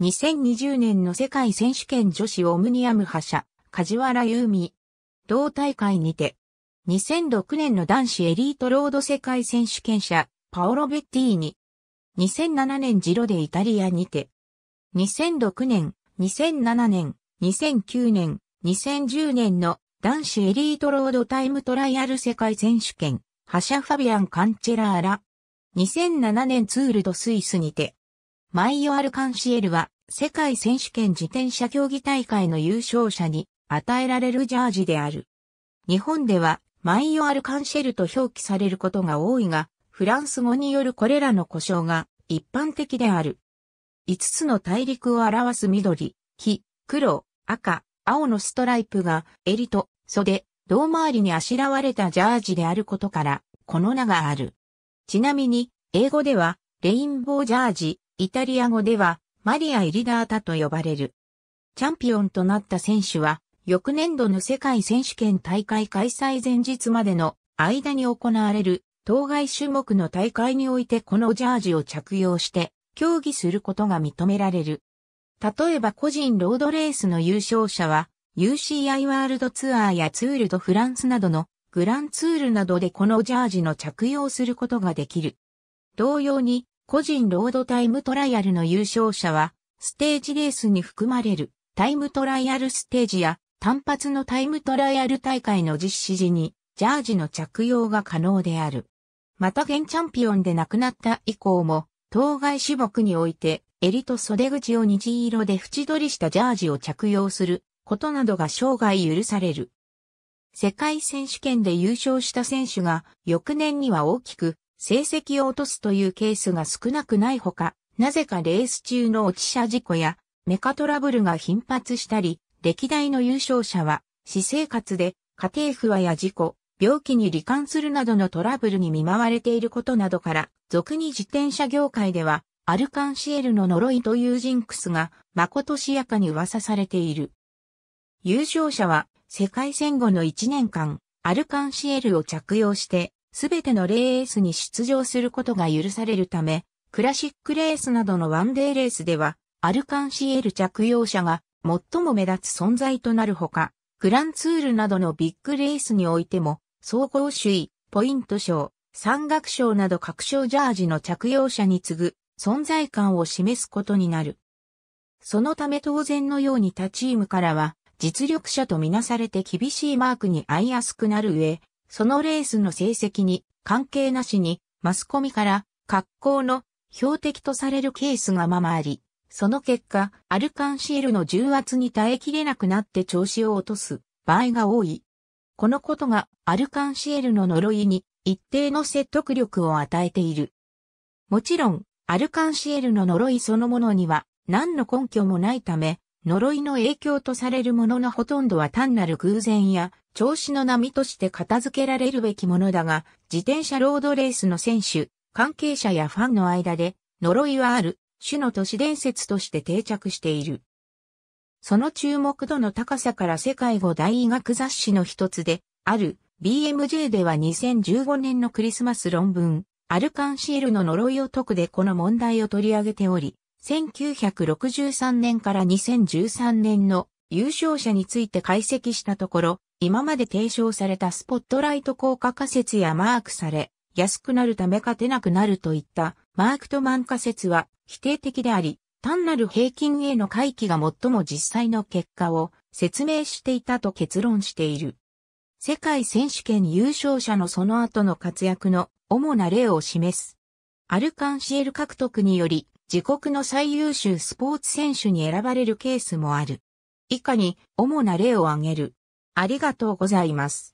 2020年の世界選手権女子オムニアム覇者、梶原優美。同大会にて、2006年の男子エリートロード世界選手権者、パオロ・ベッティーニ。2007年ジロでイタリアにて、2006年、2007年、2009年、2010年の男子エリートロードタイムトライアル世界選手権、覇者ファビアン・カンチェラーラ。2007年ツールドスイスにて、マイオ・アル・カンシエルは、世界選手権自転車競技大会の優勝者に与えられるジャージである。日本では、マイオ・アル・カンシエルと表記されることが多いが、フランス語によるこれらの故障が一般的である。5つの大陸を表す緑、火、黒、赤、青のストライプが襟と袖、胴回りにあしらわれたジャージであることから、この名がある。ちなみに、英語では、レインボージャージ、イタリア語ではマリア・イリダータと呼ばれる。チャンピオンとなった選手は、翌年度の世界選手権大会開催前日までの間に行われる当該種目の大会においてこのジャージを着用して競技することが認められる。例えば個人ロードレースの優勝者は UCI ワールドツアーやツールドフランスなどのグランツールなどでこのジャージの着用することができる。同様に個人ロードタイムトライアルの優勝者は、ステージレースに含まれるタイムトライアルステージや単発のタイムトライアル大会の実施時に、ジャージの着用が可能である。また現チャンピオンで亡くなった以降も、当該種目において、襟と袖口を虹色で縁取りしたジャージを着用することなどが生涯許される。世界選手権で優勝した選手が翌年には大きく成績を落とすというケースが少なくないほか、なぜかレース中の落ち車事故やメカトラブルが頻発したり、歴代の優勝者は、私生活で家庭不和や事故、病気に罹患するなどのトラブルに見舞われていることなどから、俗に自転車業界では、アルカンシエルの呪いというジンクスが、まことしやかに噂されている。優勝者は、世界戦後の1年間、アルカンシエルを着用して、すべてのレースに出場することが許されるため、クラシックレースなどのワンデーレースでは、アルカンシエル着用者が最も目立つ存在となるほか、グランツールなどのビッグレースにおいても、総合首位、ポイント賞、山岳賞など各賞ジャージの着用者に次ぐ存在感を示すことになる。そのため当然のように他チームからは、実力者とみなされて厳しいマークに合いやすくなる上、そのレースの成績に関係なしにマスコミから格好の標的とされるケースがままあり、その結果、アルカンシールの重圧に耐えきれなくなって調子を落とす場合が多い。このことがアルカンシエルの呪いに一定の説得力を与えている。もちろん、アルカンシエルの呪いそのものには何の根拠もないため、呪いの影響とされるもののほとんどは単なる偶然や調子の波として片付けられるべきものだが、自転車ロードレースの選手、関係者やファンの間で、呪いはある、種の都市伝説として定着している。その注目度の高さから世界語大医学雑誌の一つで、ある BMJ では2015年のクリスマス論文、アルカンシールの呪いを解くでこの問題を取り上げており、1963年から2013年の優勝者について解析したところ、今まで提唱されたスポットライト効果仮説やマークされ、安くなるため勝てなくなるといったマークトマン仮説は否定的であり、単なる平均への回帰が最も実際の結果を説明していたと結論している。世界選手権優勝者のその後の活躍の主な例を示す。アルカンシエル獲得により、自国の最優秀スポーツ選手に選ばれるケースもある。以下に主な例を挙げる。ありがとうございます。